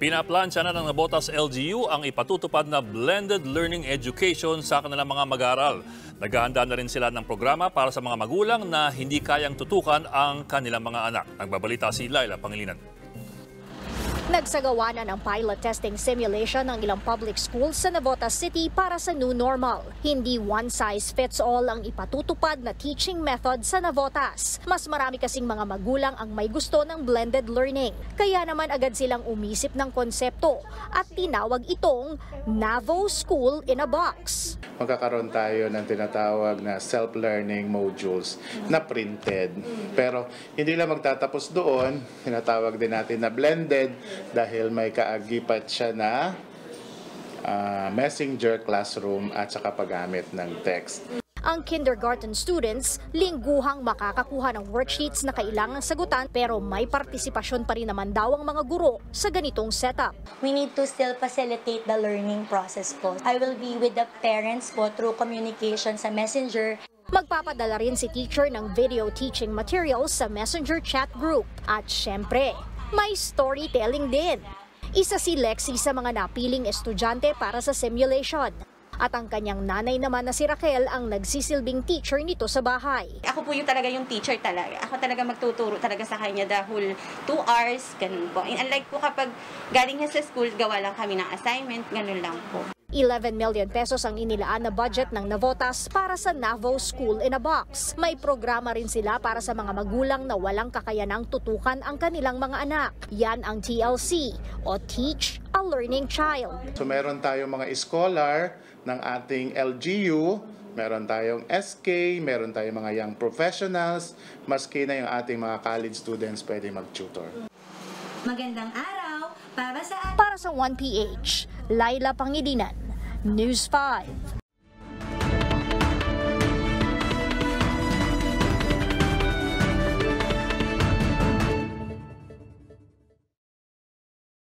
Pinaplansya na ng Nabotas LGU ang ipatutupad na blended learning education sa kanilang mga mag-aaral. Naghahanda na rin sila ng programa para sa mga magulang na hindi kayang tutukan ang kanilang mga anak. Nagbabalita si Laila Pangilinan. Nagsagawa na ng pilot testing simulation ng ilang public schools sa Navotas City para sa new normal. Hindi one size fits all ang ipatutupad na teaching method sa Navotas. Mas marami kasing mga magulang ang may gusto ng blended learning. Kaya naman agad silang umisip ng konsepto at tinawag itong Navo School in a Box. Magkakaroon tayo ng tinatawag na self-learning modules na printed. Pero hindi lang magtatapos doon, tinatawag din natin na blended dahil may kaagipat siya na uh, messenger classroom at saka paggamit ng text. Ang kindergarten students, lingguhang makakakuha ng worksheets na kailangang sagutan pero may partisipasyon pa rin naman daw ang mga guro sa ganitong setup. We need to still facilitate the learning process po. I will be with the parents po through communication sa messenger. Magpapadala rin si teacher ng video teaching materials sa messenger chat group. At syempre, may storytelling din. Isa si Lexi sa mga napiling estudyante para sa simulation. At ang kanyang nanay naman na si Raquel ang nagsisilbing teacher nito sa bahay. Ako po yung talaga yung teacher talaga. Ako talaga magtuturo talaga sa kanya the whole two hours, ganun po. And unlike po kapag galing niya sa school, gawa lang kami ng assignment, ganun lang po. 11 million pesos ang inilaan na budget ng Navotas para sa Navo School in a Box. May programa rin sila para sa mga magulang na walang kakayanang tutukan ang kanilang mga anak. Yan ang TLC o Teach a Learning Child. So meron tayong mga scholar ng ating LGU, meron tayong SK, meron tayong mga young professionals, maski na yung ating mga college students pwede mag-tutor. Magandang araw! Para sa 1PH, Laila Pangilinan, News 5.